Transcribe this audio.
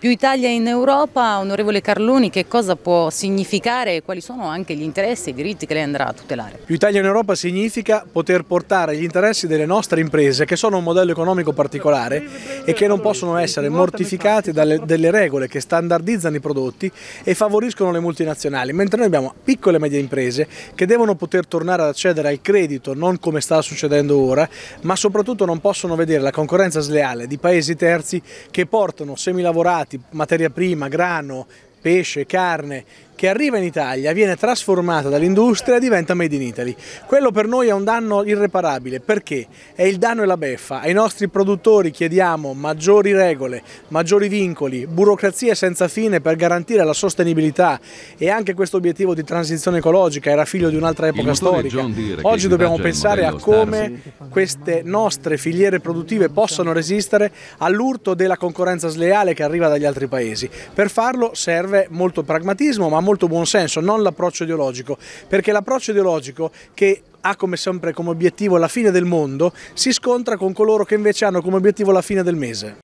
Più Italia in Europa, onorevole Carloni, che cosa può significare e quali sono anche gli interessi e i diritti che lei andrà a tutelare? Più Italia in Europa significa poter portare gli interessi delle nostre imprese, che sono un modello economico particolare e che non possono essere mortificati dalle regole che standardizzano i prodotti e favoriscono le multinazionali, mentre noi abbiamo piccole e medie imprese che devono poter tornare ad accedere al credito, non come sta succedendo ora, ma soprattutto non possono vedere la concorrenza sleale di paesi terzi che portano semilavorati derivati, materia prima, grano, pesce, carne che arriva in Italia viene trasformata dall'industria e diventa made in Italy. Quello per noi è un danno irreparabile perché è il danno e la beffa. Ai nostri produttori chiediamo maggiori regole, maggiori vincoli, burocrazia senza fine per garantire la sostenibilità e anche questo obiettivo di transizione ecologica era figlio di un'altra epoca storica. Oggi dobbiamo pensare a come queste nostre filiere produttive possano resistere all'urto della concorrenza sleale che arriva dagli altri paesi. Per farlo serve serve molto pragmatismo ma molto buonsenso, non l'approccio ideologico, perché l'approccio ideologico che ha come sempre come obiettivo la fine del mondo si scontra con coloro che invece hanno come obiettivo la fine del mese.